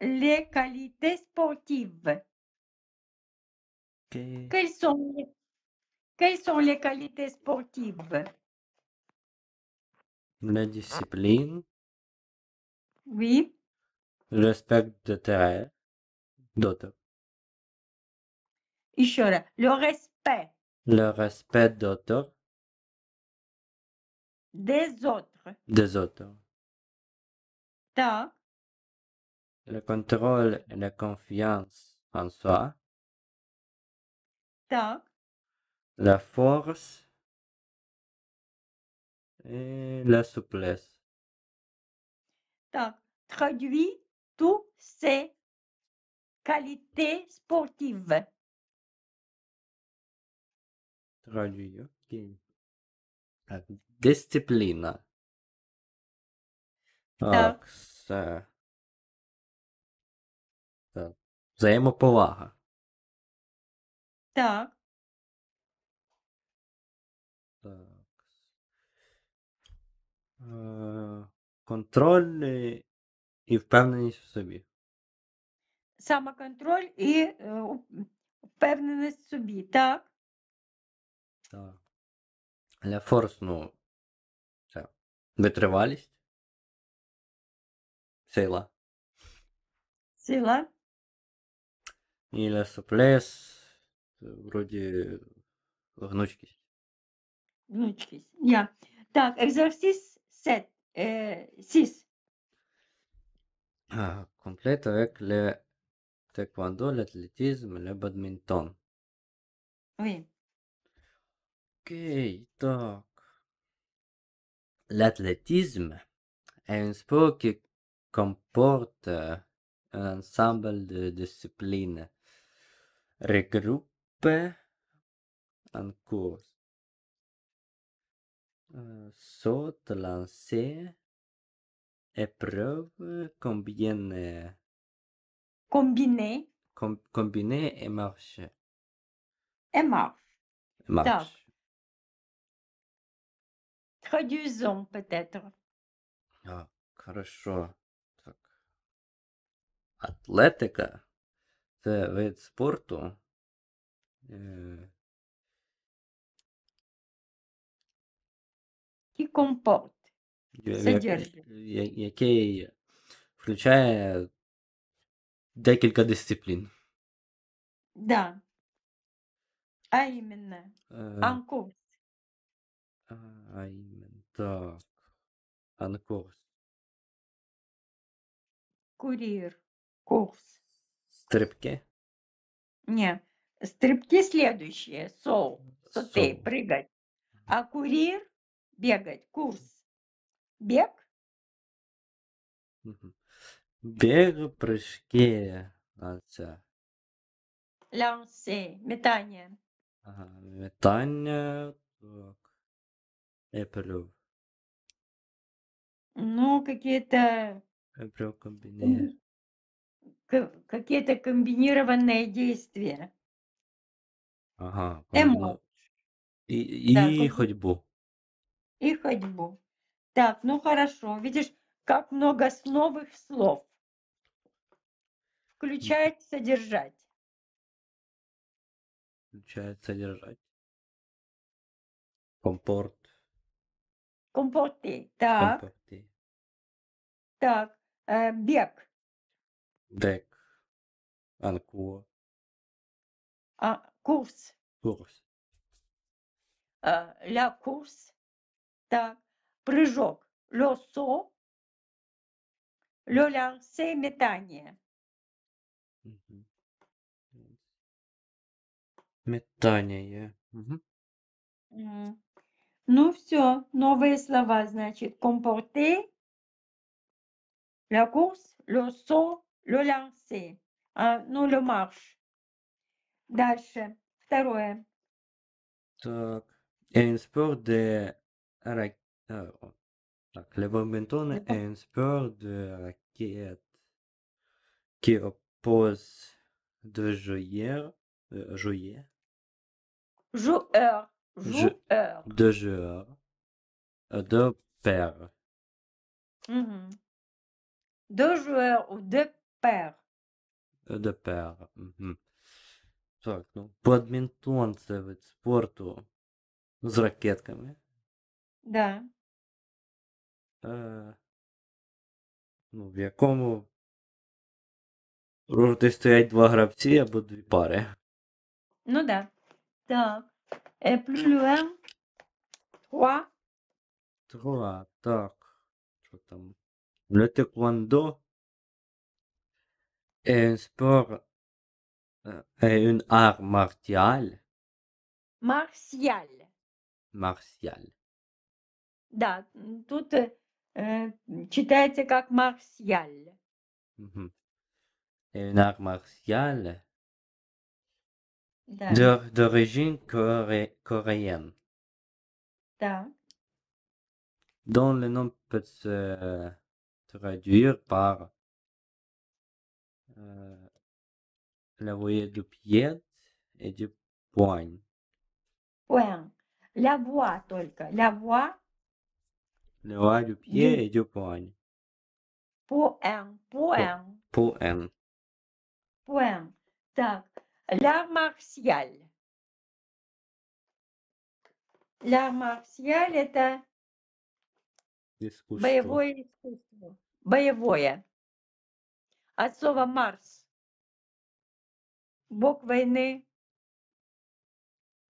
les qualités sportives. Quelles, sont les, quelles sont les qualités sportives La discipline. Oui. Le Respect de terrain. D'autres. Le respect. Le respect d'autres. Des autres. Des autres. Ta le contrôle et la confiance en soi. La force et la souplesse. Traduit traduit toutes ces qualités sportives. Traduit ok. Discipline. Взаємоповага. Так. Так. Е, контроль і впевненість в собі. Самоконтроль і е, впевненість в собі. Так. Так. Для форс, ну. Це. Витривалість. Сила. Сила. Или соплес, вроде гнучкість. Гнучкість, я. Так, екзорсис сет, сіс. Комплет avec le taekwondo, l'athlétisme, le badminton. Oui. Окей, так. L'athlétisme est un sport qui comporte un ensemble de disciplines regroupe en cours. Eh, Saute, lancer, épreuve, combiner. Combiner. combiné combiner et marche. Et marche. E marche. traduisons peut-être. Ah, хорошо. Так. Це вид спорту. І э, компот. Содержить. Який включає декілька дисциплін. Да. А іменно. Э, Анкурс. А іменно. Так. Анкурс. Кур'єр. Курс. Стрибки? Не, стрибки следующие. Соу, сутей, so. прыгать. А курир – бегать, курс. Бег? Бег, прыжки. Оце. Лянси, метание. Ага, метание. Так. Эплю. Ну, какие-то... Эплю комбинер какие-то комбинированные действия. Ага, Эмо. И, и какие- ходьбу. и ходьбу. Так, ну хорошо. Видишь, как много с новых слов. Включать, содержать. Включает содержать. компорт компорты, э, Так, Комфорты. Э. так. э, бег. Дек. Анко. А, курс. Курс. А, ля курс. Так. Прыжок. Ле со. Ле лянсе метание. Метание. угу. Ну все, новые слова, значит, компорте, ля курс, ле со, le lancer, ah, Non, le marche. Дальше. Второе. Так. Un sport de Так, le badminton est un sport de raquette qui oppose deux joueurs. de joueurs. Joueurs. Joueurs. Deux joueurs. Deux paires. Deux joueurs ou deux Пер. Э, Де пер. Мгм. Так, ну, бадмінтон це вид спорту з ракетками. Да. Е, ну, в якому рожди стоять два гравці або дві пари. Ну да. Так. Et plus loin. Trois. так. Що там? Для теквондо est un sport et euh, est euh, un art martiale. Martial. Martial. Да, тут э, читается как Et une art martiale d'origine coréenne, да. dont le nom peut se euh, traduire par La voie du pied et du poing. Poing. La voix только. La voix. La voix du pied du... et du poing. Poing. Poing. Poing. Poing. Так. L'art martial. L'art martial это... Искусство. Боевое искусство. Боевое от слова Марс. Бог войны.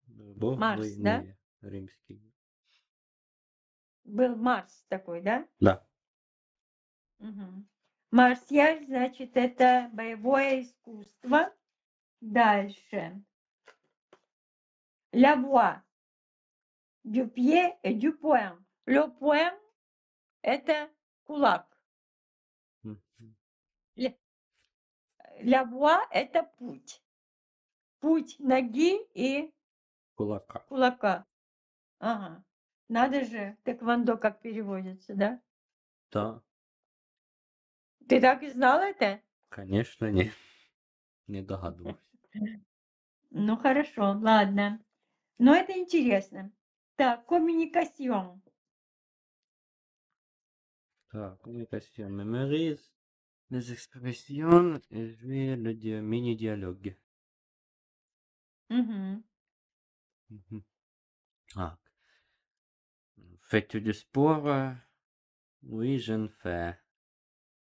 Бог Марс, войны, да? Римский. Был Марс такой, да? Да. Угу. Марсиаль, значит, это боевое искусство. Дальше. La voix. Du pied et du poing. Le poing – это кулак. ля вуа – это путь. Путь ноги и кулака. кулака. Ага. Надо же, вандо как переводится, да? Да. Ты так и знал это? Конечно, не, Не догадывался. Ну хорошо, ладно. Но это интересно. Так, коммуникацион. Так, коммуникацион, мемориз. les expressions et je vais le dire, mini-dialogue. Mhm. Mhm. Mmh ah. Fais-tu du sport? Euh? Oui, je ne fais.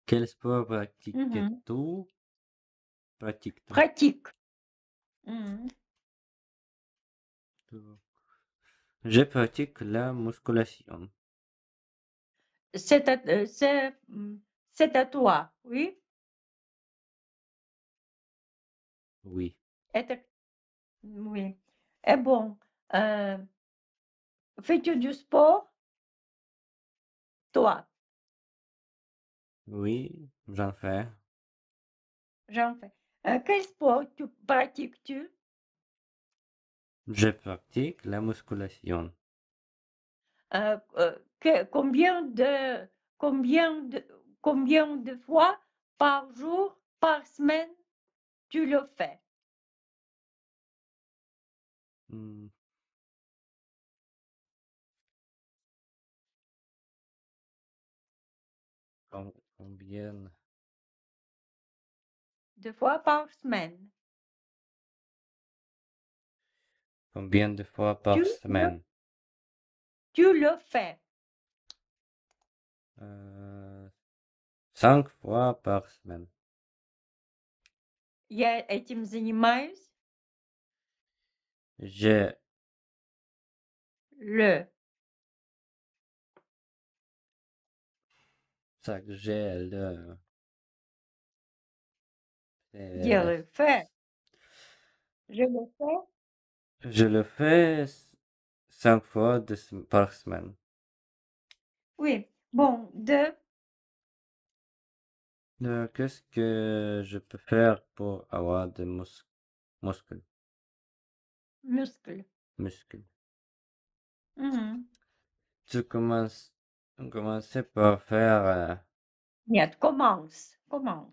Quel sport mmh pratiques-tu? Pratique. Pratique. Mhm. Je pratique la musculation. C'est, euh, mmh, c'est à toi, oui? Oui. oui. Et eh bon, euh, fais-tu du sport? Toi? Oui, j'en fais. J'en fais. Euh, quel sport tu pratiques-tu? Je pratique la musculation. Euh, combien de combien de combien de fois par jour, par semaine, tu le fais. Mmh. Combien de fois par semaine. Combien de fois par semaine Tu le fais. Euh, Cinq fois par semaine. Я этим занимаюсь. Je Le. Так, je le. Делаю. Je le fais. Je le fais cinq fois par semaine. Oui. Bon, deux euh, qu'est-ce que je peux faire pour avoir des muscles? muscles? Muscles. Mmh. Tu commences, par faire, euh, commence, commence.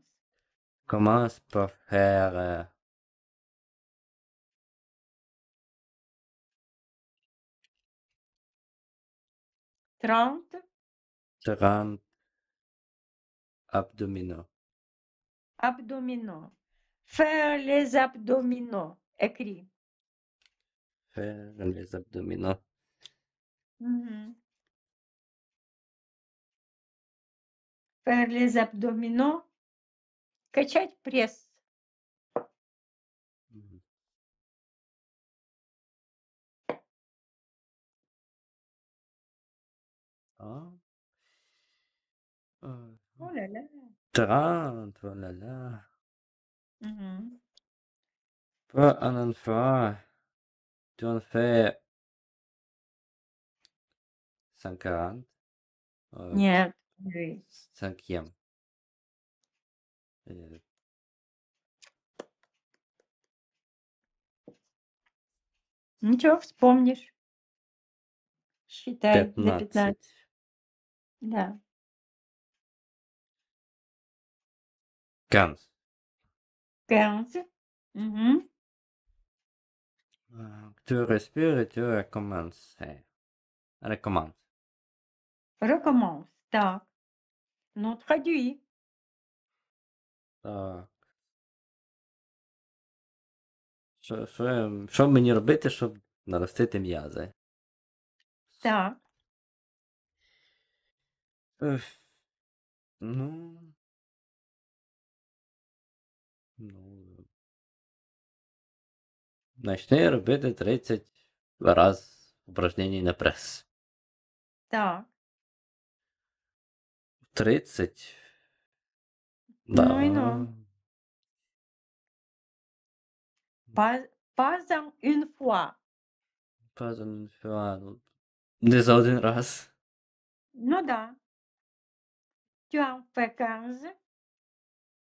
commence par faire, 30. Euh, trente, 30 abdominaux. Abdominaux. Faire les abdominaux. Écrit. Faire les abdominaux. Mm -hmm. Faire les abdominaux. Качать пресс. А? А, Oh là là. Train, tra-la-la. Mhm. Pas un enfant. Tu en fais 140. Euh, Нет. Oui. Cinquième. Euh, Ничего, вспомнишь. Считай до 15. 15. Да. Cannes. Cannes. Mhm. Tu respires et tu recommences. Recommence. Recommence. Так. Ну, traduis. Так. Що, що, що мені робити, щоб наростити м'язи? Так. Ех, Ну. Ну, Начни робити 30 раз упражнений на прес. Так. 30. Ну и ну. Да. Pas, pas en une fois. Не за один раз. Ну да. Tu en fais 15.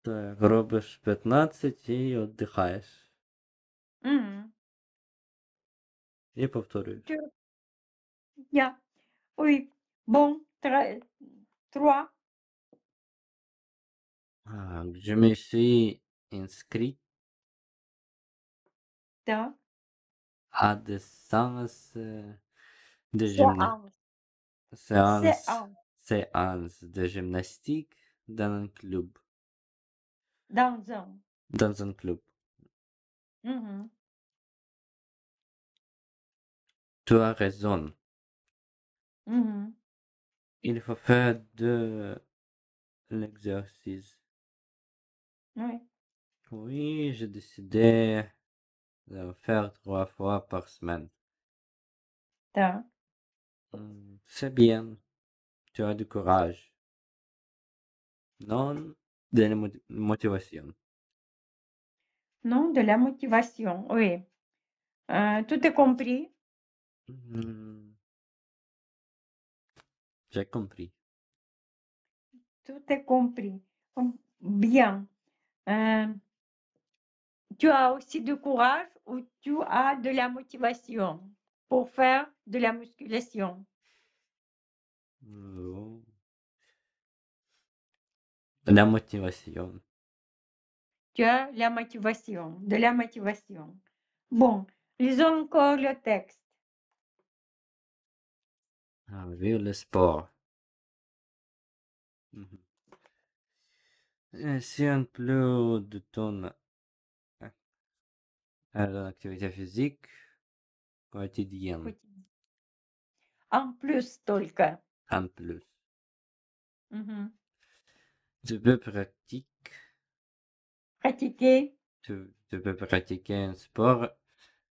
Так, робиш 15 і віддихаєш. Мгм. І повторюєш. Deux. Bien. Oui. Bon. Tre- Trois. Так, je me suis inscrit Да. à des séances de gymnastique. Séance. Séance Séance. de gymnastique dans un club. Dans un. Dans club. Mm-hmm. Tu as raison. Mm-hmm. Il faut faire de l'exercice. Oui. Oui, j'ai décidé de le faire trois fois par semaine. Hum, c'est bien. Tu as du courage. Non, de la motivation. Non, de la motivation, oui. tout est compris. J'ai compris. Tout est compris. Bien. tu as aussi du courage ou tu as de la motivation pour faire de la musculation. La motivation. tu as la motivation, de la motivation. Bon, lisons encore le texte. Ah, le sport. c'est plus de ton à l'activité physique quotidienne. En plus, только. En plus tu peux pratiquer. Pratiquer. Tu, peux pratiquer un sport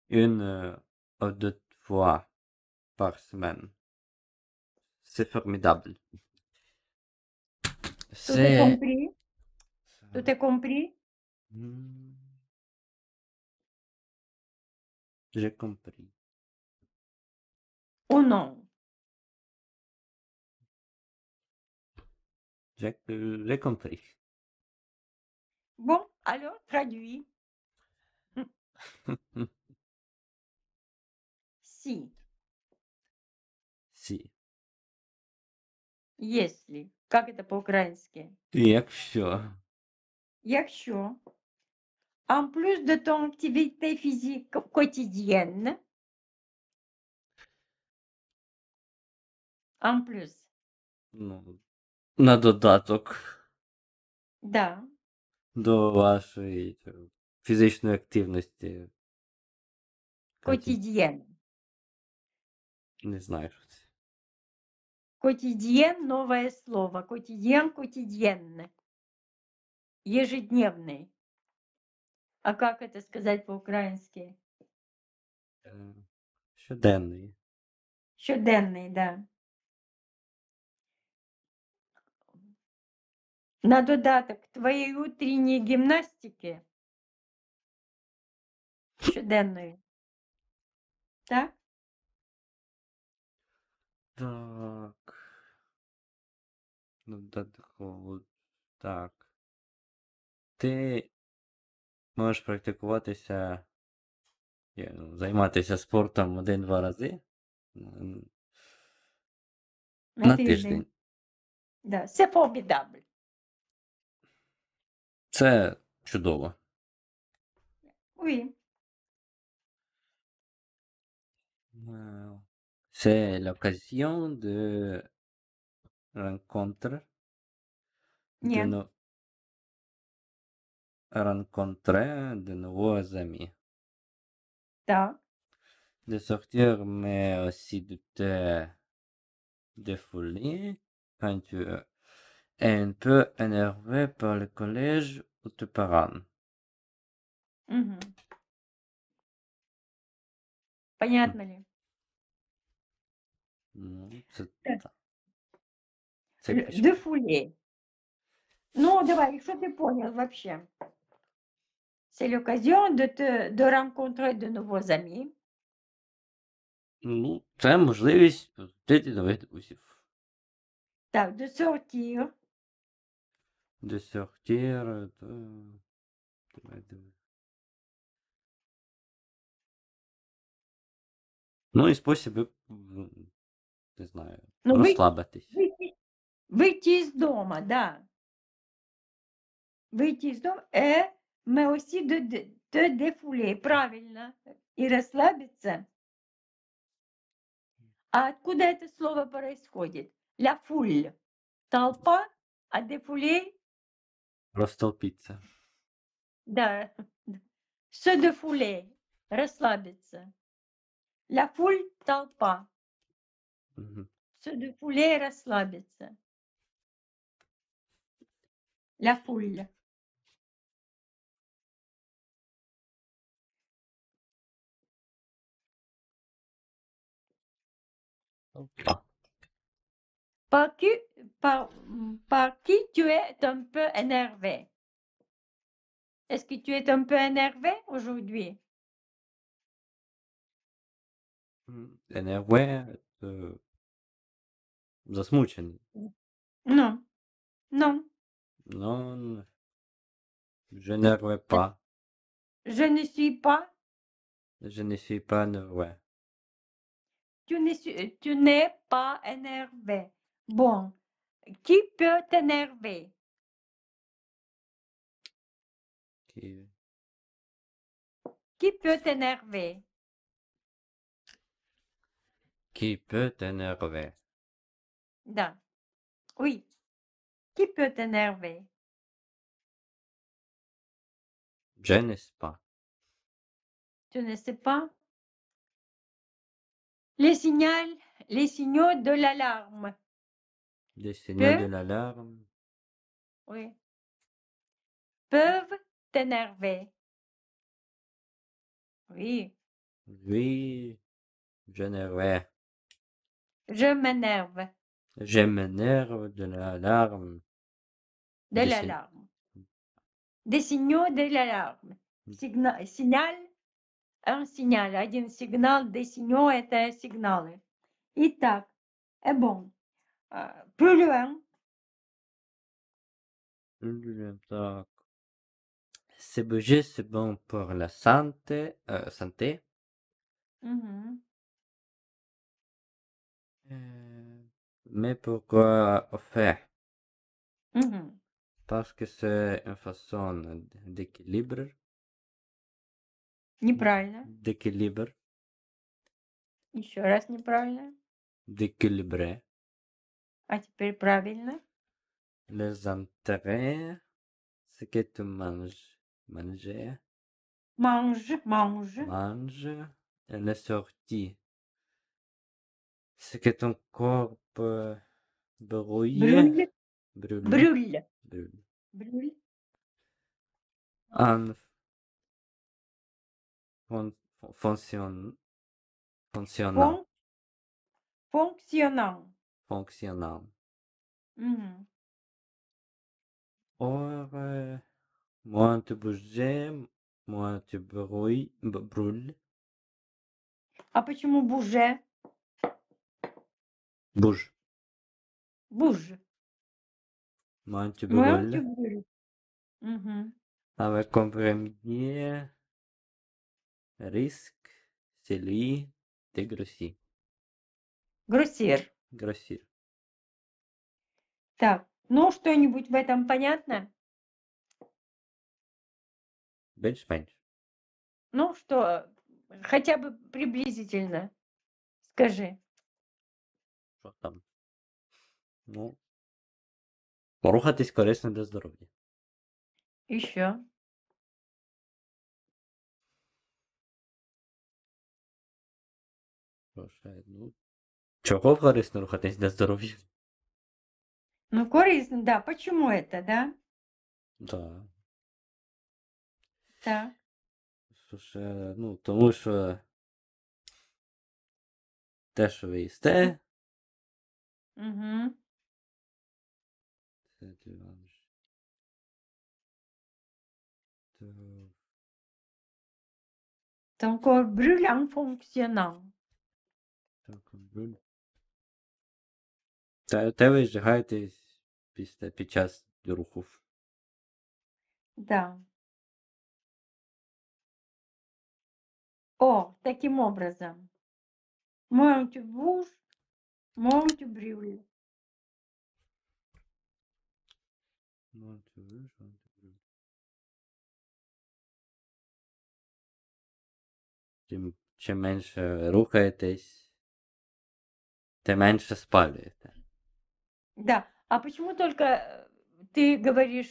une euh, ou deux fois par semaine. C'est formidable. Tu compris? Tout est compris? Hmm. J'ai compris. Ou non? J'ai j'ai compris. Bon, alors traduis. Si, Si. если. Как это по-украински? Якщо. Якщо. En plus de ton activité physique quotidienne. En plus. Ну, на додаток Да. до вашої фізичної активності. Каті, Не знаю, що це. Котидьен – новое слово. Котидьен – котидьенне. Ежедневный. А как это сказать по-украински? Е, Щоденний. Щоденний, да. на додаток твоєї утренньої гімнастики щоденної. Так? Так. Додатково. Ну, так. Ти можеш практикуватися, займатися спортом один-два рази на тиждень. Да, це пообідабель. C'est чудово. Oui. C'est l'occasion de rencontrer de nouveaux amis. De sortir, mais aussi de te défouler quand tu et un peu énervé par le collège ou tes parents. ça. hmm Понятно ли? Дефуле. C'est l'occasion de te de rencontrer de nouveaux amis. Mm, c'est десяхтєра, та... Ну и способы, не знаю, ну, розслабитись. Вийти, вийти з дому, Да. Выйти из дома, э, мы усі до, до дефулі, правильно, И расслабиться. А откуда это слово происходит? Ля фуль. Толпа, а дефулей Растолпиться. Да. Se défouler. Расслабиться. La фуль толпа. Угу. Se défouler – расслабиться. La фуль. Толпа. Поки par, qui tu es un peu énervé. Est-ce que tu es un peu énervé aujourd'hui? Hmm, énervé, euh, Non, non. Non, je n'énerve pas. Je ne suis pas. Je ne suis pas énervé. Tu n'es pas énervé. Bon, qui peut t'énerver? Qui... peut t'énerver? Qui peut t'énerver? Oui. Qui peut t'énerver? Je ne sais pas. Tu ne sais pas? Les signaux, les signaux de l'alarme. Des signaux de l'alarme. oui, peuvent t'énerver. Oui, Oui, je je m'énerve Je m'énerve de l'alarme. de l'alarme. Des signaux de l'alarme. Mmh. Signal. signal, un signal. Hein, un signal. des signaux est un signal. tac. est bon. Plus loin. C'est c'est bon pour la santé. santé. Mais pourquoi offert? Parce que c'est une façon d'équilibre. Неправильно. D'équilibre. Еще раз неправильно. D'équilibrer правильно. Les intérêts, ce que tu manges, manger, Mange, mange. mange, et les sorties, ce que ton corps Brûle, brûle, brûle, brûle. brûle. fonctionne- fonctionnant, fonctionnant mm Or, euh, moins tu bouges, moins tu brûles. b- ah, petit mot bouger. Bouge. Bouge. Буж. Moins tu brûles. Avec un premier risque, celui de grossir. Grossir. Грассир. Так, ну что-нибудь в этом понятно? Бенч-пенч. Ну что, хотя бы приблизительно скажи. Что там? Ну. Порухатись корисно для здоровья. Еще? що? Що Ну, Чого корисно рухатись для здоров'я? Ну, корисно, да. Почему это, да? Да. Так. Слушай, э, ну, потому что те, что ви їсте. Угу. Це диван. Donc, brûlant fonctionnant. Donc, brûlant. Та, те ви зжигаєтесь після, під час рухів. Да. О, таким образом. Monte Bus, Monte Brilho. Monte Bus, Чим, чим менше рухаєтесь, тим менше спалюєте. Да. А почему только э, ты говоришь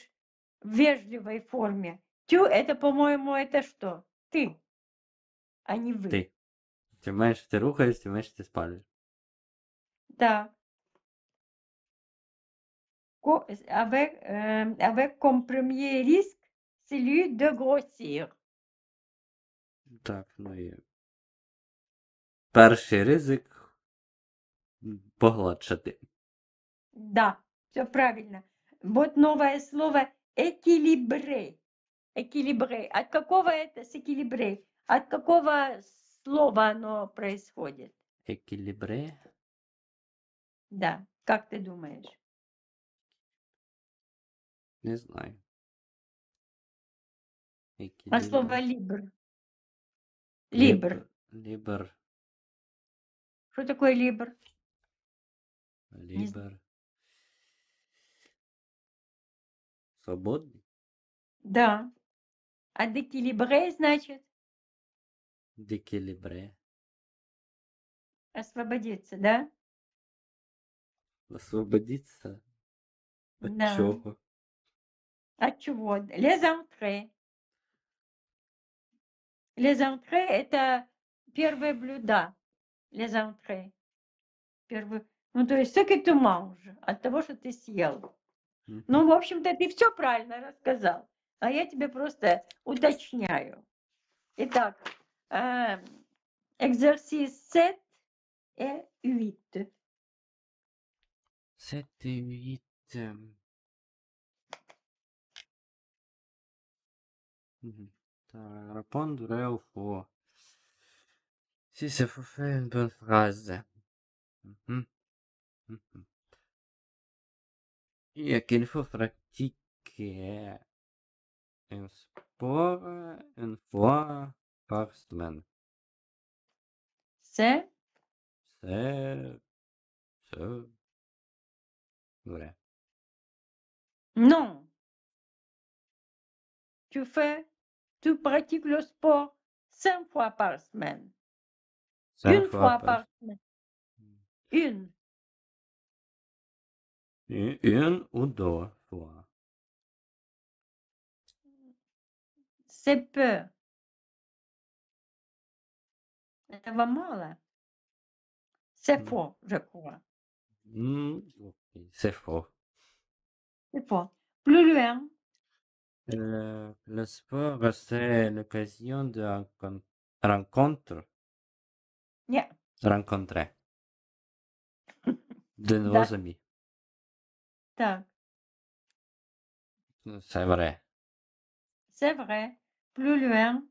в вежливой форме? Тю, это, по-моему, это что? Ты, а не вы. Ты. Тим менше ти рухаєш, тим менше ти спалюєш. Да. Avec, euh, avec comme premier risque celui de grossir. Так, ну і. Перший ризик погладшати. Да, все правильно. Вот новое слово "экилибре". Экилибре. От какого это с экилибрей? От какого слова оно происходит? Экилибре. Да, как ты думаешь? Не знаю. Экилибре. А слово либр? Либр. Либр. Что такое либр? Либр. Свободный? Да. А декилибре значит? Декилибре. Освободиться, да? Освободиться? От да. чего? От чего? Les entrées. Les entrées – это первые блюда. Les entrées. Первые... Ну, то есть, все que tu manges, от того, что ты съел. Ну, в общем-то, ты все правильно рассказал, а я тебе просто уточняю. Итак, эм, э, экзерсис 7 э и 8. 7 и 8. Рапон Реуфо. Сисефуфен Бенфразе. Угу. Угу. Il y a qu'il faut pratiquer un sport une fois par semaine? C'est C'est. C'est. Non. Tu fais, tu pratiques le sport cinq fois par semaine. une fois, par, par semaine. Une. Une ou deux fois. C'est peu. vraiment hein? là. C'est mmh. faux, je crois. Mmh, c'est faux. C'est faux. Plus loin. Euh, le, sport, c'est l'occasion de rencontre. Rencontrer. De nouveaux amis. Так, ну, C'est vrai. c'est vrai. Plus loin.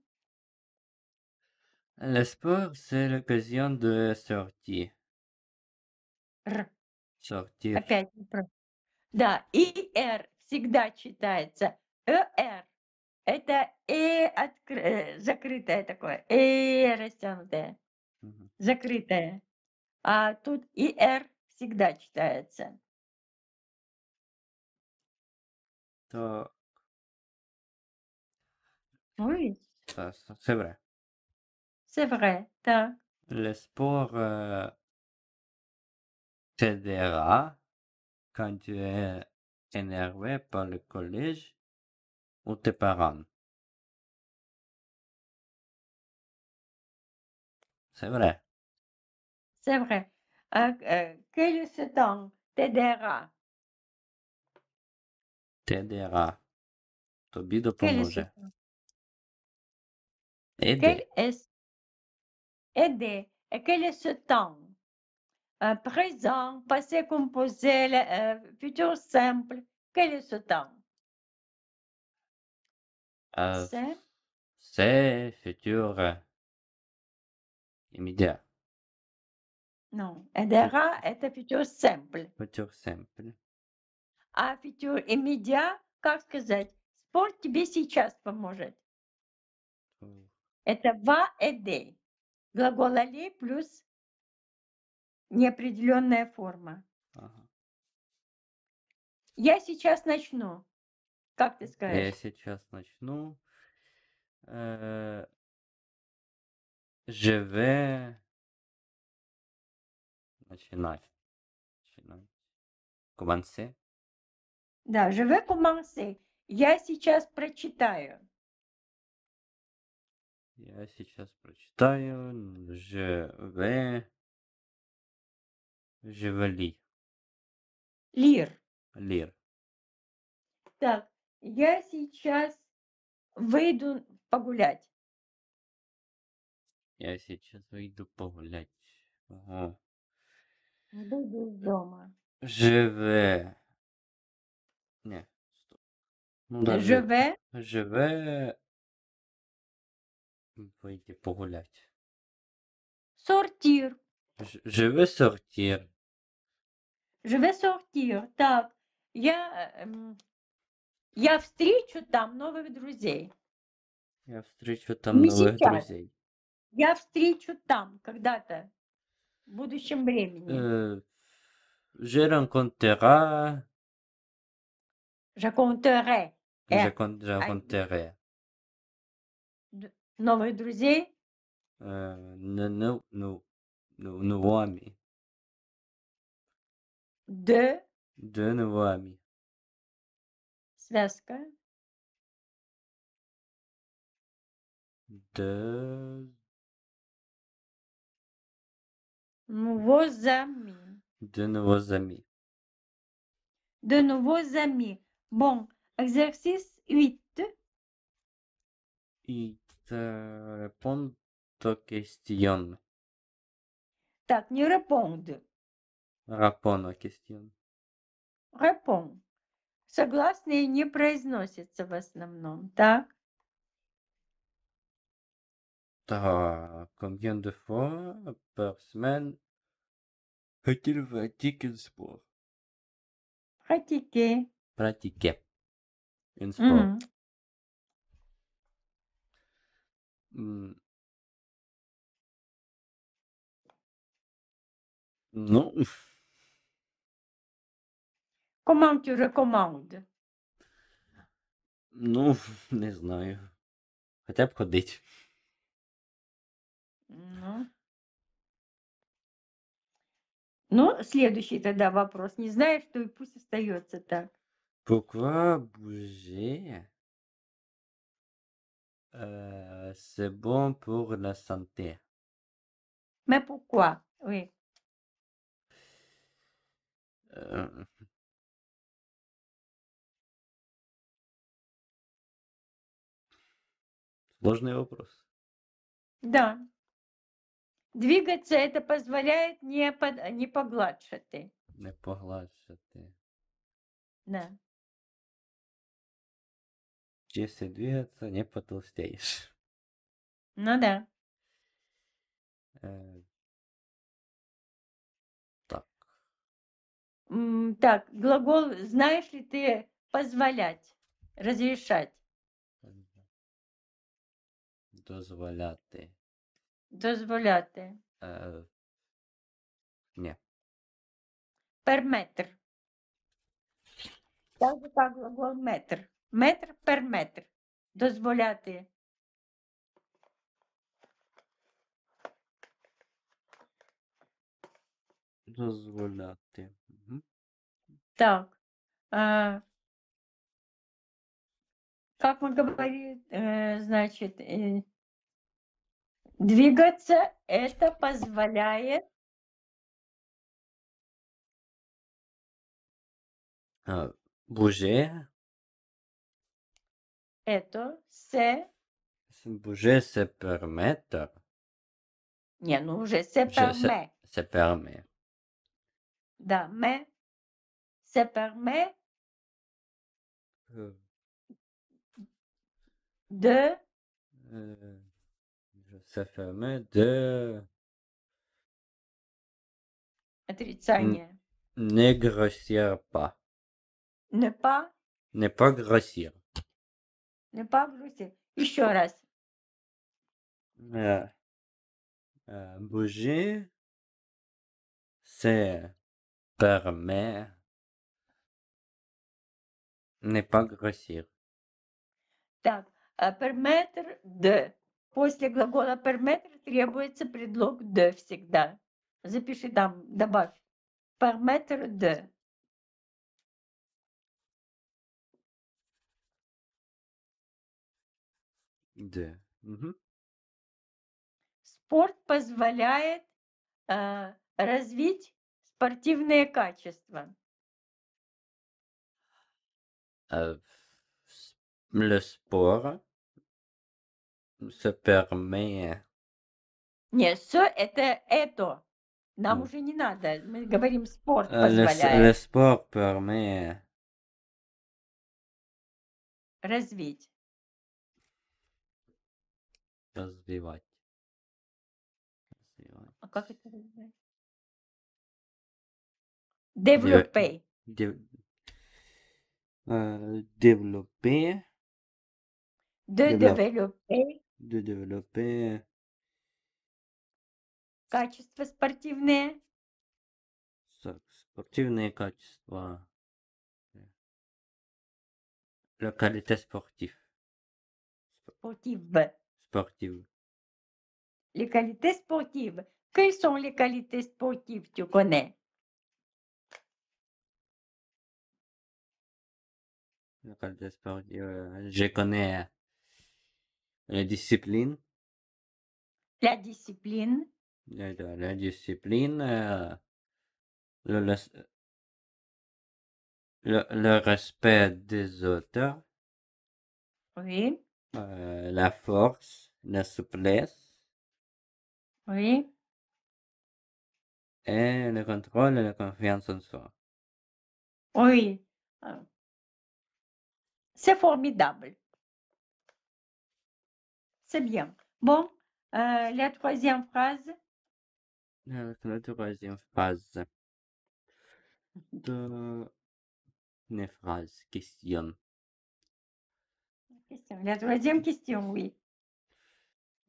Le sport, c'est l'occasion de sortir. Р. Sortir. Опять. Да, и Р всегда читается. Р Это Э откры- э, закрытое такое. Э растянутое. Мгм. Закрытое. А тут и Р всегда читается. Oui, c'est vrai. c'est vrai. Le sport, euh, t'aidera quand tu es énervé par le collège ou tes parents. C'est vrai. C'est vrai. Euh, euh, que le temps. t'aidera TDRa, Тобі допоможе. Quel et quel est ce temps présent, passé composé, euh, futur simple. Quel est ce temps euh, C'est futur euh, immédiat. non. Aidera est un futur simple. Futur simple. а фитюр и медиа, как сказать, спорт тебе сейчас поможет. Это ва эдей. Глагол алей плюс неопределенная форма. Ага. Я сейчас начну. Как ты скажешь? Я сейчас начну. Живе. Э, начинать. Начинать. Commencer. Да, je vais Я сейчас прочитаю. Я сейчас прочитаю. Je vais... Je Лир. Лир. Так, я сейчас выйду погулять. Я сейчас выйду погулять. Ага. Буду дома. Je не, стоп. Ну да, же, Живе, живе, вийди погулять. сортір. Ж- Живе сортир. Живе сортір. Так. Я, ем, э, я встречу там новых друзей. Я встречу там Не новых сейчас. друзей. Я встречу там когда-то в будущем времени. Э, Je rencontrera Je compterai. Je, hein? je compterai. Номер non. Non, euh, non, nouveaux amis. Deux De De nouveaux amis. De, Nouveaux amis. de nouveaux amis. De nouveaux amis. Bon, exercice 8. 8. Répondre aux questions. Так, не répondre. Répondre aux questions. Répond. Согласные не произносятся в основном, так? Так, combien de fois par semaine est-il pratiqué le sport? Pratiquer практике. Инспо. Mm-hmm. Ну. Comment tu Ну, не знаю. Хотя б ходить. Ну. ну, следующий тогда вопрос. Не знаешь, что и пусть остается так. Pourquoi bouger euh, c'est bon pour la santé? Mais pourquoi? Oui. Euh, Сложный вопрос. Да. Двигаться это позволяет не, под, не погладшати. Не погладшати. Да. Если двигаться, не потолстеешь. Ну да. Э, так. Так, глагол знаешь ли ты позволять, разрешать, Дозволяти. дозволяти, э, Е, ні. перметр. Також так глагол метр метр пер метр дозволяти. Дозволяти. Угу. Так. А, как мы говорим, э, значит, э, двигаться это позволяет а, боже это се... permet се пермета. Не, ну уже се перме. de... permet de... Eh, ne grossir pas. Ne pas? Ne pas grossir. Не ну, погрузи. Еще раз. Э, э, Bouger, permet не погрузил. Так, а перметр «д». После глагола перметр требуется предлог «д» всегда. Запиши там, добавь. Перметр «д». Да. Мгм. Спорт позволяет э, развить спортивные качества. le sport se permet, Нет, все это это. Нам уже не надо. Мы говорим, спорт euh, э, le, позволяет le sport permet развить развивать. развивать. А как это развивать? Développer. Де... Développer. De développer. De développer. Качества спортивные. спортивные качества. Локalité sportive. Спортив. Les qualités sportives. Quelles sont les qualités sportives que tu connais? Les qualités sportives, euh, je connais euh, la discipline. La discipline. La, discipline. Euh, le, respect des auteurs. Oui. la force. La souplesse Oui. et le contrôle et la confiance en soi. Oui. Ah. C'est formidable. C'est bien. Bon, euh, la troisième phrase. La troisième phrase. de une phrases, Question. La troisième question, oui.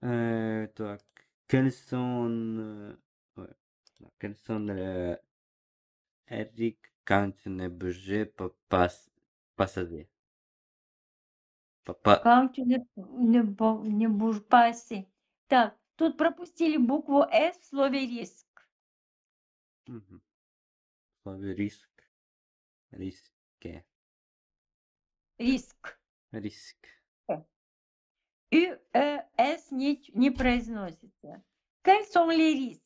Э, так. Кенсон. Э, Кенсон Kenson... Erik Kančene Brže pa pas... Pasaze. Па, па... Канчене не, не бурпаси. Так, тут пропустили букву С «Э» в слове риск. Угу. слове риск. Риске. Риск. Риск. US э, не, не произносится. Quels sont les risques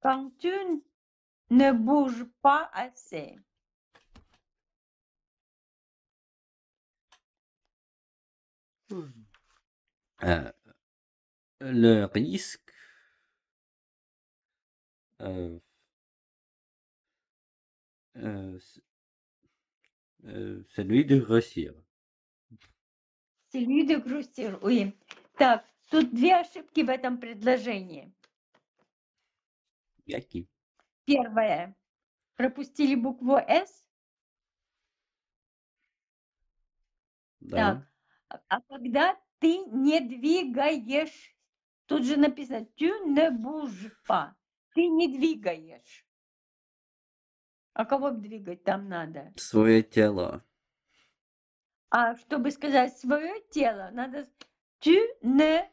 quand tu ne bouges pas assez? Euh, le risque, euh, euh, euh celui de réussir. эти люди грустят. Ой. Так, тут две ошибки в этом предложении. Какие? Первое. Пропустили букву «С». Да. Так. А когда ты не двигаешь, тут же написано «тю не бужпа», ты не двигаешь. А кого двигать там надо? Свое тело. А чтобы сказать свое тело, надо tu ne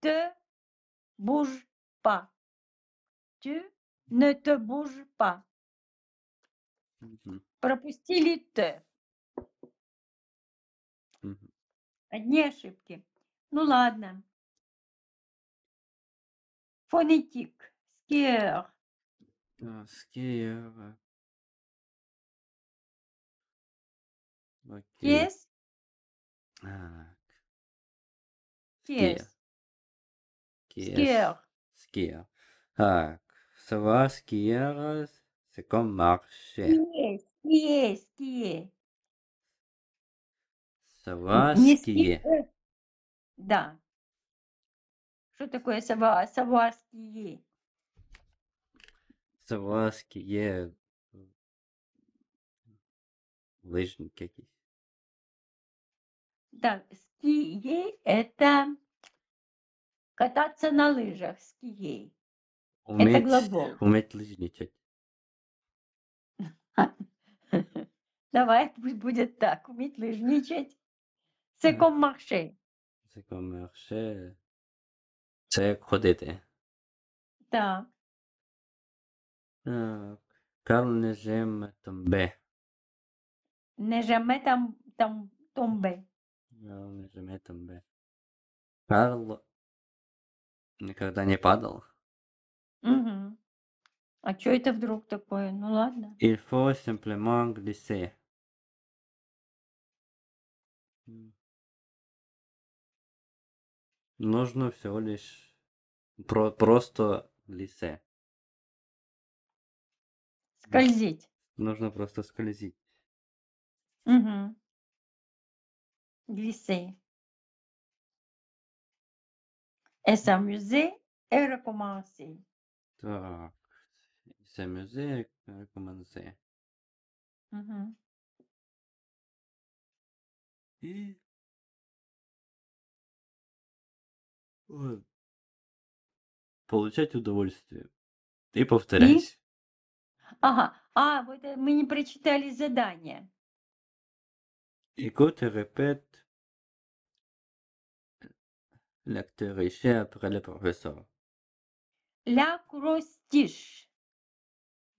te bouge pas. Tu ne te bouge pas. Пропустили «т». Одни ошибки. Ну ладно. Фонетик. Скер. А, скер. Окей. Кес, Так. кес, Скер. Кес. скер, Скер. Так. Ça va, skier. C'est comme marcher. кес, кес, кие. да. Что такое сава, саварские? Ça va, skier. Лыжники какие так, скией – это кататься на лыжах, скией. Уметь, это глагол. Уметь лыжничать. Давай, пусть будет так. Уметь лыжничать. Це ком марше. Це ком марше. Це ходити. Так. Так. Карл не жеме томбе. Не жеме там, там томбе. Заметом Б. Карл никогда не падал. Угу. А что это вдруг такое? Ну ладно. Il faut simplement glisser. Нужно всего лишь про просто лисе. Скользить. Нужно просто скользить. Угу glisser et s'amuser et recommencer. Так, s'amuser et recommencer. Угу. И... Ой. Получать удовольствие. И повторять. И? Ага. А, вот э, мы не прочитали задание. И quand L'acteur échappe après le professeur. L'acrostiche.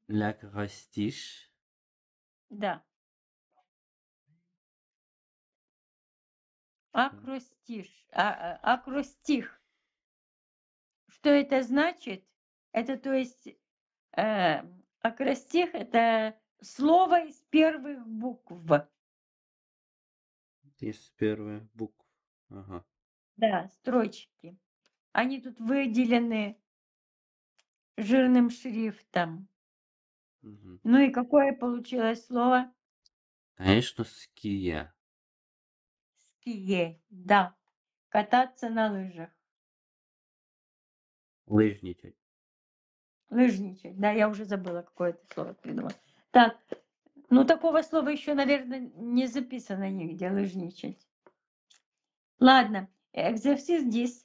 L'acrostiche. Да. Акростиш. А, акростих. Что это значит? Это то есть э, акростих это слово из первых букв. Из первых букв. Ага. Да, строчки. Они тут выделены жирным шрифтом. Мгм. Ну и какое получилось слово? Конечно, ския. Ские. Да. Кататься на лыжах. Лыжничать. Лыжничать. Да, я уже забыла, какое это слово придумала. Так, ну такого слова еще, наверное, не записано нигде, лыжничать. Ладно, Exercice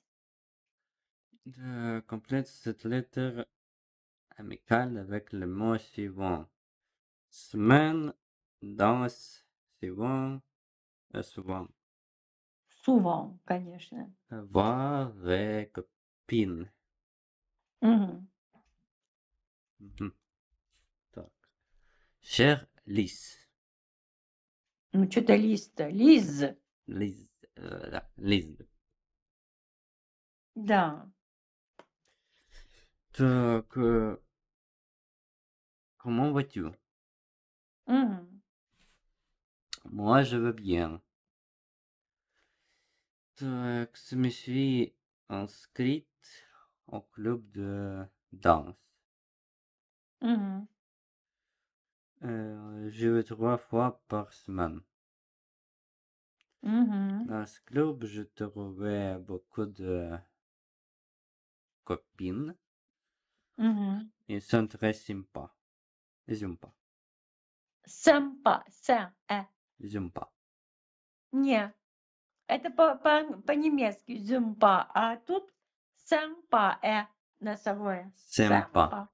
10. complète cette lettre amicale avec le mot suivant. Semaine, danse, suivant, euh, souvent. souvent. bien hein. sûr. Voir les copines. Угу. Угу. Так. Cher Lise. Ну, что-то Лиз-то. Donc, comment vas-tu? Mmh. Moi, je vais bien. Euh, je me suis inscrite au club de danse. Mmh. Euh, je vais trois fois par semaine. Mmh Dans ce club, je trouvais beaucoup de copine. Uhum. E sont très sympas. Sympa. Sympa. Сэ. Э. Sympa. Не. Это по, по, по-немецки зюмпа, а тут сэмпа э носовое. Сэмпа.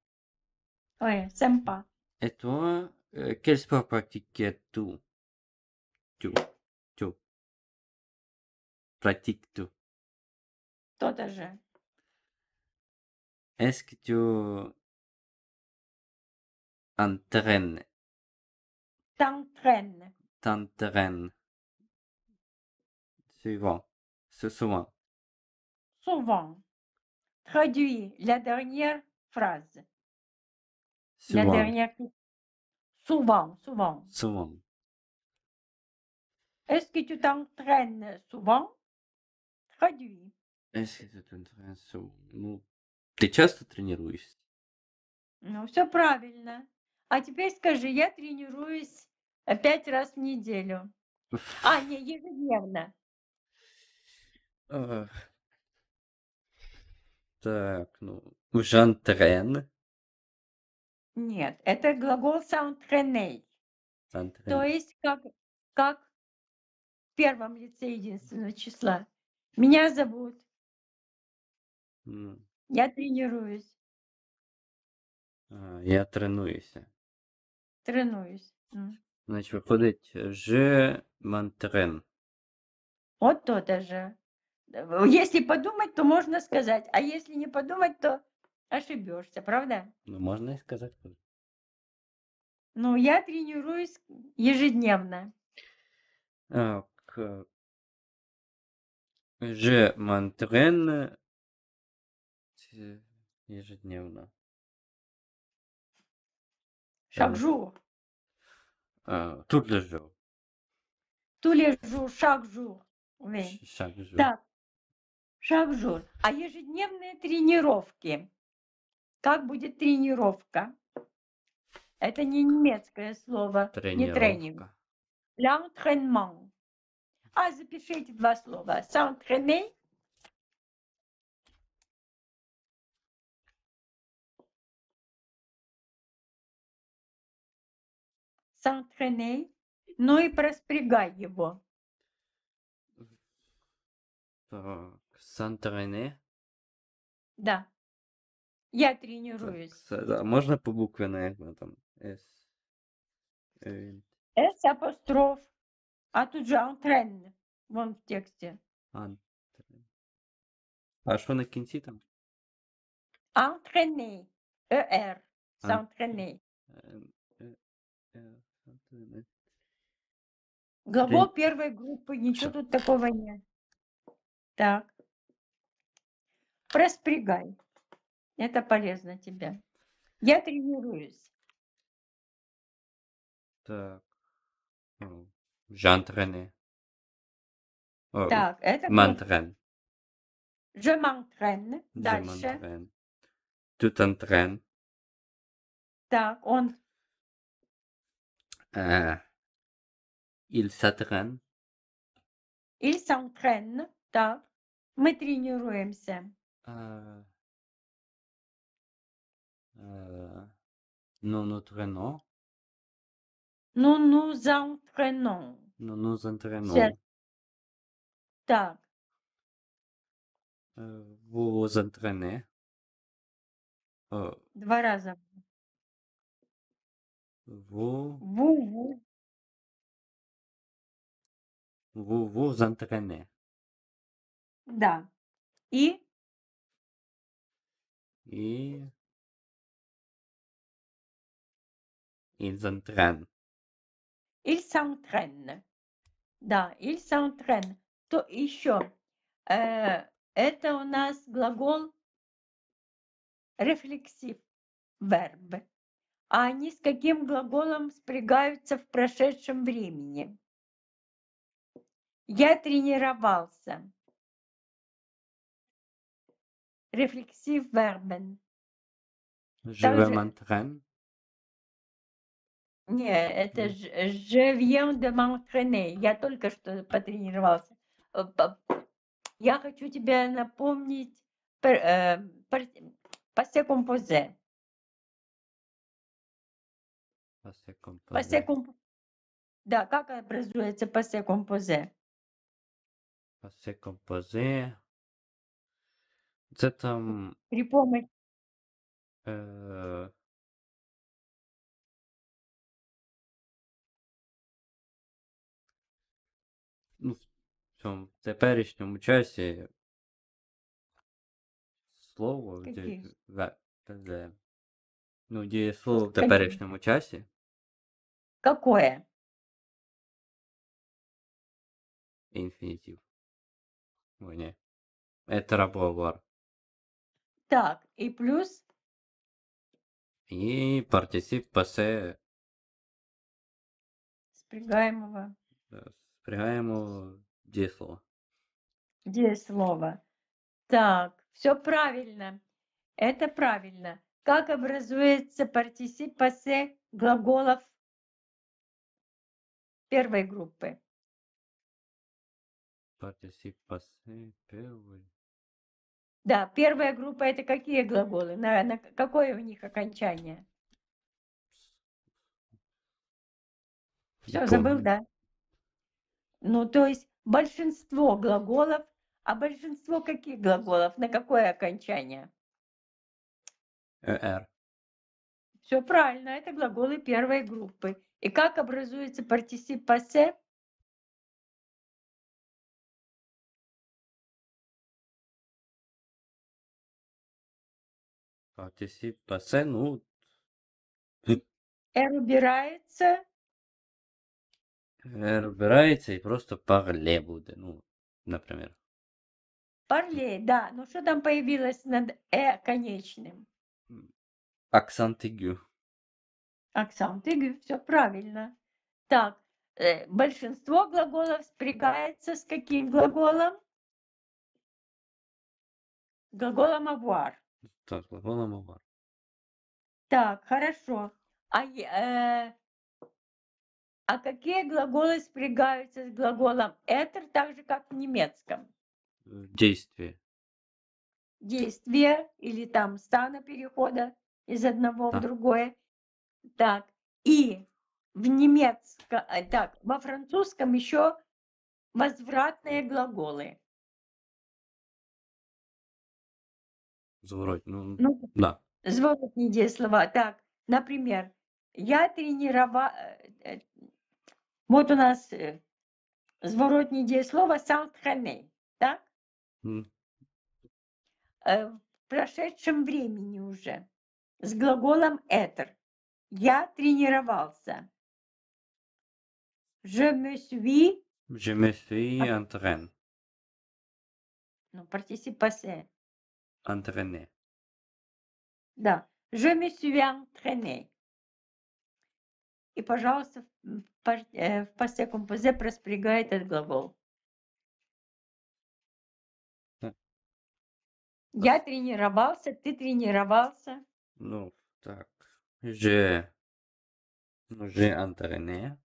Ой, сэмпа. Et toi, euh, quel sport pratiques-tu? Tu, tu. Pratiques-tu? Тоже. Est-ce que tu entraînes? T'entraînes. T'entraînes. Souvent. souvent. Souvent. Traduis la dernière phrase. La dernière. Souvent, souvent. Souvent. Est-ce que tu t'entraînes souvent? Traduis. Est-ce que tu t'entraînes souvent? Ты часто тренируешься? Ну, все правильно. А теперь скажи, я тренируюсь э, пять раз в неделю. А, не, ежедневно. так, ну, Жан-трен. Нет, это глагол «саунтреней». То есть как, как в первом лице единственного числа. Меня зовут. Я тренируюсь. А, я тренуюся. Тренуюсь. М. Значить, виходить je э, m'entraîne. Вот то даже. Э, если подумать, то можно сказать. А если не подумать, то ошибешься, правда? Ну, можно і сказати. Ну, я тренируюсь ежедневно. Так. е, Je Э, ежедневно. Chaque jour. Euh, tous лежу. jours. Tous les jours, chaque jour. Oui. Chaque jour. Да. Chaque А ежедневные тренировки. Как будет тренировка? Это не немецкое слово, тренировка. не тренинг. L'entraînement. А запишите два слова. S'entraîner s'entraîner, ну и проспрягай его. Так, s'entraîner? Да. Я тренируюсь. Так, да, можно по букве, наверное, там S. Э, с. апостроф. А тут же entraîne. Вон в тексте. Entraîne. А что на кінці там? Entraîner. ER. S'entraîner сына. Глобок Ты... первой группы, ничего Все. тут такого нет. Так. Распрягай. Это полезно тебе. Я тренируюсь. Так. J'entraîne. Ну, так, это... M'entraîne. Je m'entraîne. Дальше. Je m'entraîne. Tu t'entraînes. Так, он Euh, ils s'entraînent. Ils s'entraînent, да. Мы тренируемся. Euh, euh, nous nous entraînons. Nous nous entraînons. Nous nous entraînons. Так. Vous vous entraînez. Два раза. Ву. Ву-ву. Ву-ву зантрене. Да. И И... Ils s'entraînent. Il s'entraîne. Да, il s'entraîne. То еще. Э, это у нас глагол рефлексив, верб а они с каким глаголом спрягаются в прошедшем времени. Я тренировался. Рефлексив вербен. Не, это je viens de m'entraîner. Я только что потренировался. Э, я хочу тебе напомнить по passé позе. Пасе композе. Пасе комп... Да, как образуется пасе композе? Пасе композе. Це там. При Е... Ну, в цьому теперішньому часі слово Какие? Ну, дієслово в теперішньому часі. Какое? Инфинитив. не. Это рабовар. Так, и плюс И партицип пассе спрягаемого э, спрягаемого дееслова. дееслова. Так, все правильно. Это правильно. Как образуется партицип пассе глаголов первой группы. Да, первая группа это какие глаголы? На, на какое у них окончание? Все, забыл, да? Ну, то есть большинство глаголов, а большинство каких глаголов? На какое окончание? Э, ЭР. Все правильно, это глаголы первой группы. И как образуется партисип пассе? Партисип пассе, ну... R убирается. R убирается и просто парле будет, ну, например. Парле, да. Ну что там появилось над «э» конечным? Акцент Оксан, ты говоришь, все правильно. Так, э, большинство глаголов спрягается с каким глаголом? Глаголом avoir. Так, глаголом avoir. Так, хорошо. А, э, а какие глаголы спрягаются с глаголом «этер», так же, как в немецком? Э, Действие. Действие или там стана перехода из одного да. в другое. Так, и в немецком, а, так, во французском еще возвратные глаголы. Заворот, ну, ну да. Зворотные дееслова. Так, например, я тренировал... Э, вот у нас э, зворотные дееслова «салтхамей», так? Mm. В прошедшем времени уже с глаголом «этер». Я тренировался. Je me suis. Je me suis entraîné. train. Ну, participe Entraîné. Да. Je me suis entraîné. И, пожалуйста, в пасте э, композе проспрягай этот глагол. Хм. Я тренировался, ты тренировался. Ну, так. Je ну, je entraîné.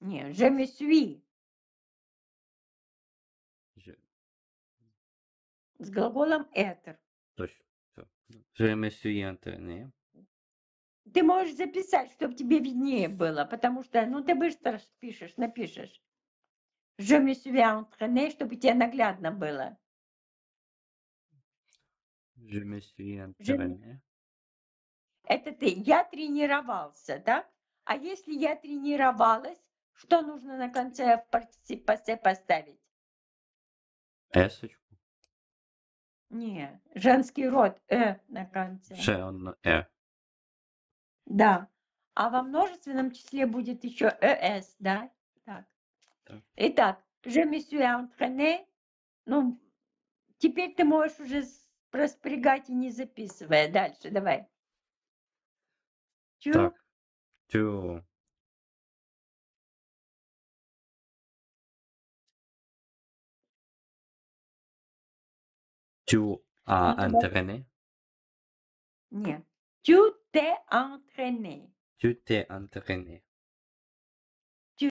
Не, je me suis. Je. С глаголом être. Точно. всё. Je me suis entraîné. Ты можешь записать, чтобы тебе виднее было, потому что, ну, ты быстро пишешь, напишешь. Je me suis entraîné, чтобы тебе наглядно было. Je me suis entraîné. Это ты. Я тренировался, да? А если я тренировалась, что нужно на конце в партиципе поставить? Эсочку. Не, женский род «э» на конце. Ше «э». Да. А во множественном числе будет еще «эс», да? Так. так. Итак, «je me entraîné». Ну, теперь ты можешь уже распрягать и не записывая. Дальше давай. Tu as entraîné. Tu t'es entraîné. Tu t'es entraîné. Tu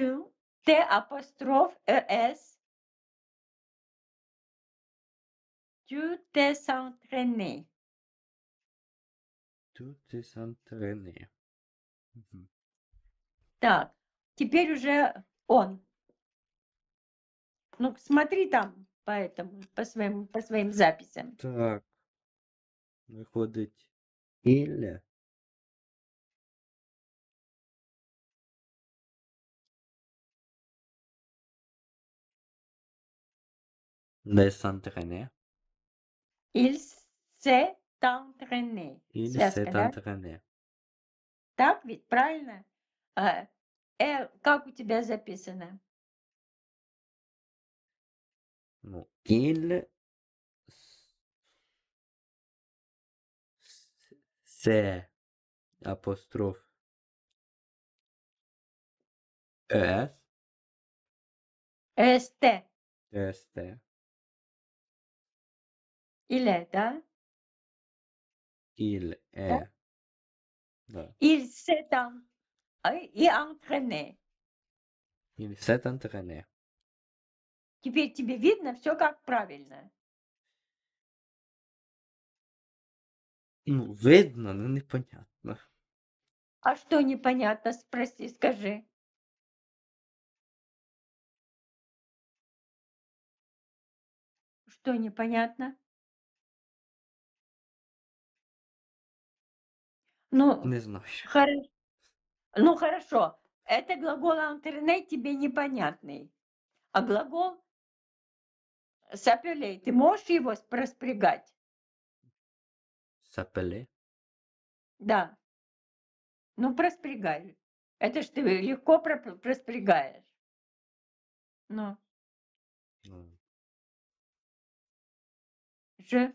t'es apostrophe ES. Tu t'es entraîné. Tu t'es entraîné. Так, теперь уже он. Ну, смотри там по этому, по своим, по своим записям. Так. Виходить. Ілля. De s'entraîner. Il s'est entraîné. Il s'est entraîné. Так ведь, правильно? А, э, как у тебя записано? Ну, il se апостроф s st. st. Il est, да? Il est. Да? Да. Il s'est и entraîné. Il s'est entraîné. Теперь тебе видно все как правильно. Ну, видно, но непонятно. А что непонятно, спроси, скажи. Что непонятно? Ну, Не знаю. хоро- ну хорошо, это глагол интернет тебе непонятный. А глагол сапелей, ты можешь его проспрягать. распрягать? Сапеле. Да. Ну, проспрягай. Это ж ты легко проспрягаешь. Ну, Ну, же,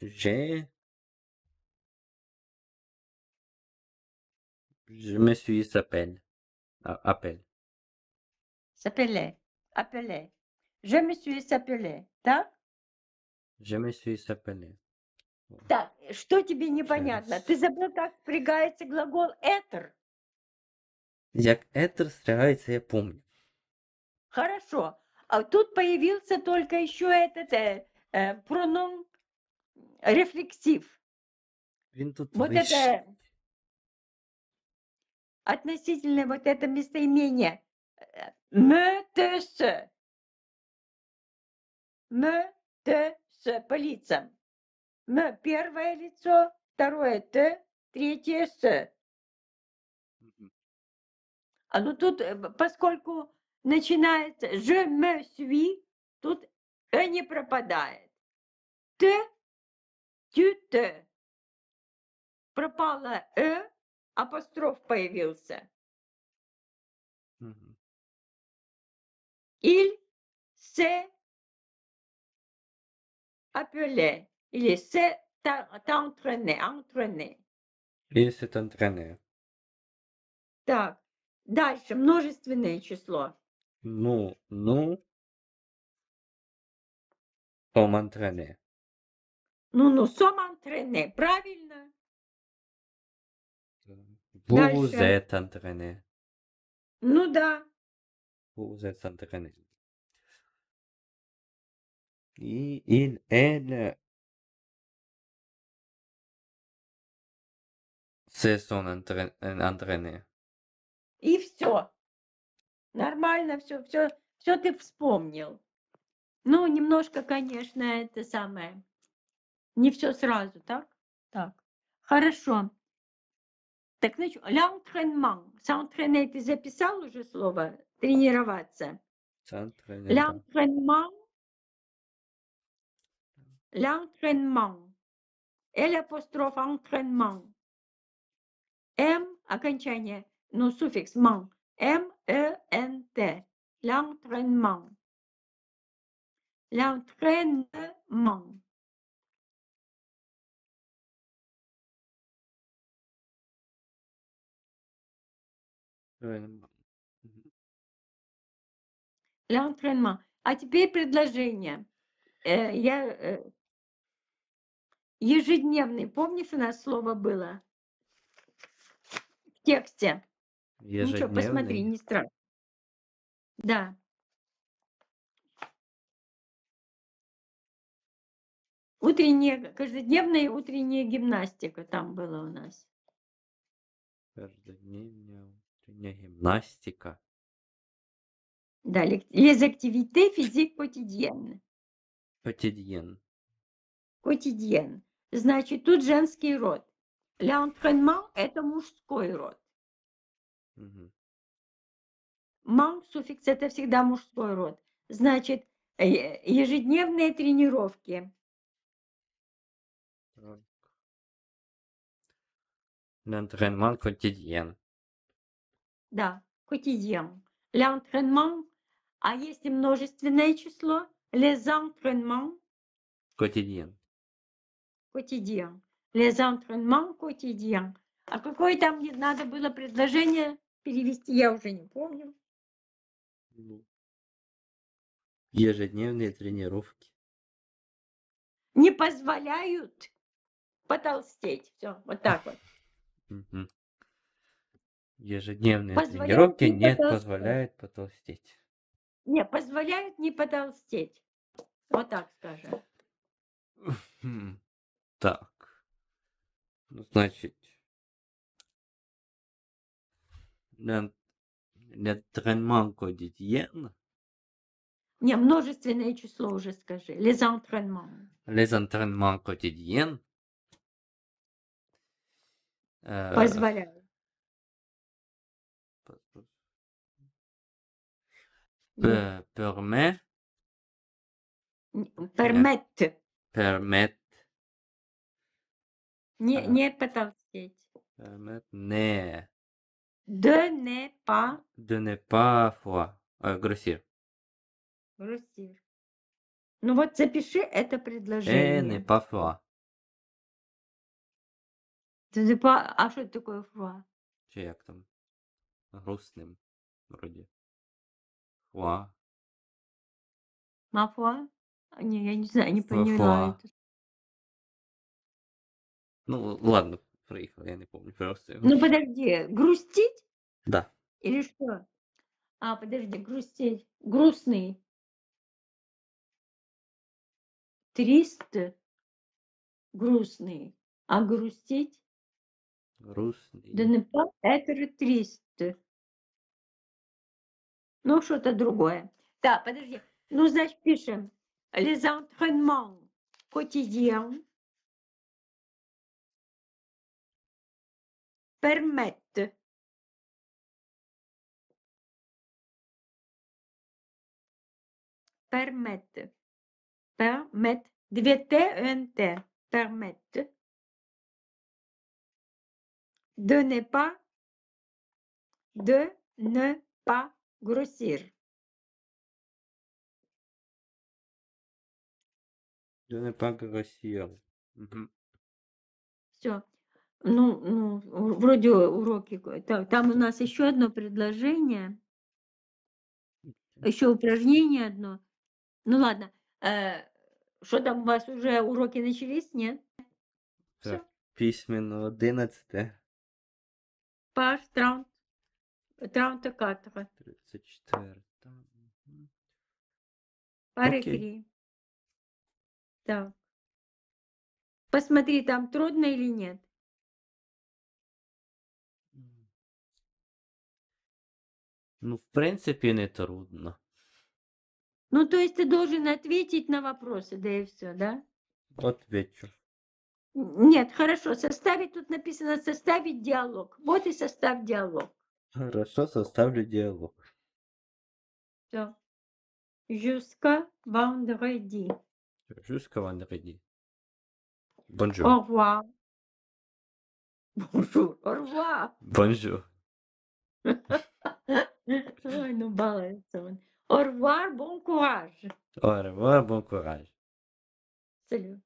Же. Je me suis s'appelle. Appel. S'appelait. Appelait. Je me suis s'appelait. Да? Je me suis s'appelait. Так, что тебе непонятно? Ты забыл, как впрягается глагол «этер». Як «этер» стрягается, я помню. Хорошо. А тут появился только еще этот э, э, проном э, рефлексив. вот виш... это относительно вот это местоимение МТС. Э, МТС по лицам. М первое лицо, второе Т, третье С. А ну тут, э, поскольку начинается «je me suis», тут «э» не пропадает. «Т», «тю-т». Пропала «э», апостроф появился. Иль се апеле, или се тантрене, антрене. Или се тантрене. Так, дальше множественное число. Ну, ну, сомантрене. Ну, ну, сомантрене, правильно? Vous Дальше. Ну да. Vous êtes И- Il, elle se sont entraî- entraînés. И все. Нормально все, все, все ты вспомнил. Ну, немножко, конечно, это самое. Не все сразу, так? Так. Хорошо. Так значит, лямтренман. Саунтренейт ты записал уже слово? Тренироваться. L'entraînement. L'entraînement. L apostrophe entraînement. M окончание, ну суффикс man. M E N T. L'entraînement. L'entraînement. Правильно. Э, мгм. L'entraînement. А теперь предложение. Э, я э, ежедневный, помнишь, у нас слово было в тексте? Ничего, посмотри, не страшно. Да. Утренняя, каждодневная утренняя гимнастика там была у нас. Каждодневная Плавание, гимнастика. Да, les activités physiques quotidiennes. Quotidien. Quotidien. Значит, тут женский род. L'entraînement – это мужской род. Угу. Ман суффикс – это всегда мужской род. Значит, э, ежедневные тренировки. L'entraînement quotidien да, quotidien. L'entraînement, а если множественное число, les entraînements. Quotidien. Quotidien. Les entraînements quotidien. А какое там надо было предложение перевести, я уже не помню. Ну. Ежедневные тренировки. Не позволяют потолстеть. Все, вот так вот. Угу. Ежедневные Позволяет тренировки не, не позволяют потолстеть. Не, позволяют не потолстеть. Вот так скажем. Так. Ну Значит, l'entraînement quotidien. Не, множественное число уже скажи. Les entraînements. Les entraînements quotidiens. Позволяют. П- Перме. Н- Перметте. Пермет. Не, не потолстеть. Permet. Не. De ne pas De ne pas fois. э, grossir. grossir. Ну вот запиши это Et э, ne предложение. pas fois. De ne pas- А что такое фуа? Чи як там? грустным вроде Фуа. Мафуа? А, Не, я не знаю, не поняла Ну, ладно, проехал, я не помню просто Ну подожди, грустить Да. или что? А, подожди, грустить. Грустный. Триста. Грустный. А грустить? Грустный. Да не по- это же триста. Ну, что-то другое. Да, подожди. Ну, значит, Les entraînements quotidiens permettent Permette. permettent две Т, un Т permettent de ne pas de ne pas Grosir. Je n'ai pas grossier. Все. Ну, ну, вроде уроки. ко- Там у нас еще одно предложение, еще упражнение одно. Ну ладно. Э, Что там у вас уже уроки начались? Нет? Так. Письменно 11. Паш, Траун. Траунтекатова. 34. три. Так. Посмотри, там трудно или нет. Ну, в принципе, не трудно. Ну, то есть ты должен ответить на вопросы, да и все, да? Отвечу. Нет, хорошо, составить, тут написано составить диалог. Вот и составь диалог. Jusqu'à vendredi. Jusqu'à vendredi. Bonjour. Au revoir. Bonjour. Au revoir. Bonjour. Au revoir, bon courage. Au revoir, bon courage. Salut.